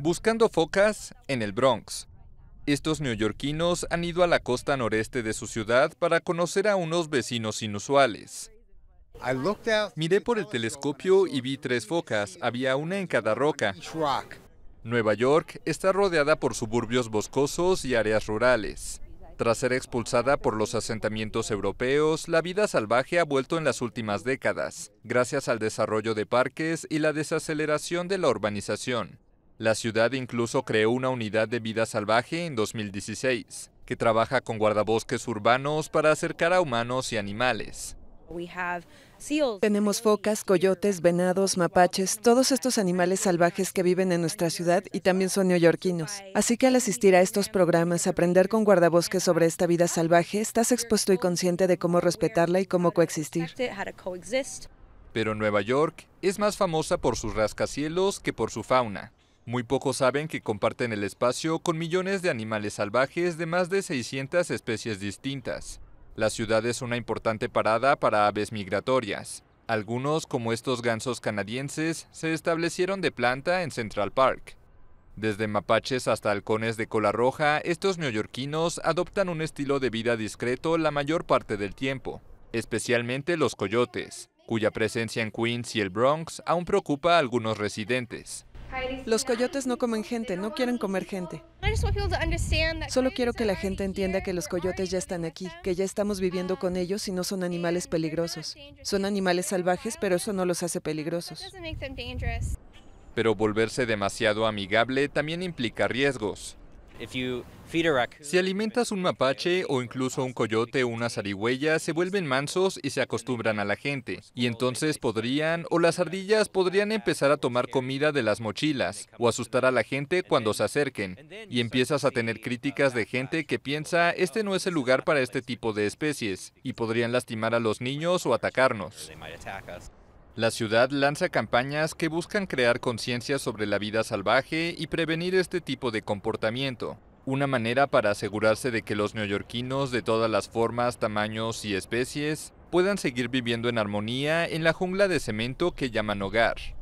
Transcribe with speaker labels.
Speaker 1: Buscando focas en el Bronx. Estos neoyorquinos han ido a la costa noreste de su ciudad para conocer a unos vecinos inusuales. Miré por el telescopio y vi tres focas, había una en cada roca. Nueva York está rodeada por suburbios boscosos y áreas rurales. Tras ser expulsada por los asentamientos europeos, la vida salvaje ha vuelto en las últimas décadas, gracias al desarrollo de parques y la desaceleración de la urbanización. La ciudad incluso creó una unidad de vida salvaje en 2016, que trabaja con guardabosques urbanos para acercar a humanos y animales.
Speaker 2: Tenemos focas, coyotes, venados, mapaches, todos estos animales salvajes que viven en nuestra ciudad y también son neoyorquinos. Así que al asistir a estos programas, aprender con guardabosques sobre esta vida salvaje, estás expuesto y consciente de cómo respetarla y cómo coexistir.
Speaker 1: Pero Nueva York es más famosa por sus rascacielos que por su fauna. Muy pocos saben que comparten el espacio con millones de animales salvajes de más de 600 especies distintas. La ciudad es una importante parada para aves migratorias. Algunos, como estos gansos canadienses, se establecieron de planta en Central Park. Desde mapaches hasta halcones de cola roja, estos neoyorquinos adoptan un estilo de vida discreto la mayor parte del tiempo, especialmente los coyotes, cuya presencia en Queens y el Bronx aún preocupa a algunos residentes.
Speaker 2: Los coyotes no comen gente, no quieren comer gente. Solo quiero que la gente entienda que los coyotes ya están aquí, que ya estamos viviendo con ellos y no son animales peligrosos. Son animales salvajes, pero eso no los hace peligrosos.
Speaker 1: Pero volverse demasiado amigable también implica riesgos. Si alimentas un mapache o incluso un coyote o una zarigüeya, se vuelven mansos y se acostumbran a la gente. Y entonces podrían, o las ardillas podrían empezar a tomar comida de las mochilas, o asustar a la gente cuando se acerquen. Y empiezas a tener críticas de gente que piensa, este no es el lugar para este tipo de especies, y podrían lastimar a los niños o atacarnos. La ciudad lanza campañas que buscan crear conciencia sobre la vida salvaje y prevenir este tipo de comportamiento. Una manera para asegurarse de que los neoyorquinos de todas las formas, tamaños y especies puedan seguir viviendo en armonía en la jungla de cemento que llaman hogar.